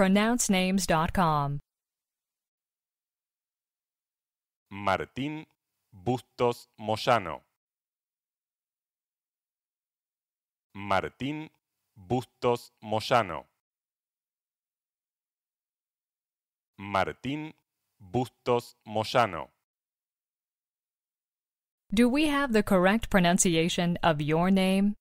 pronouncenames.com. Martín Bustos Moyano. Martín Bustos Moyano. Martín Bustos Moyano. Do we have the correct pronunciation of your name?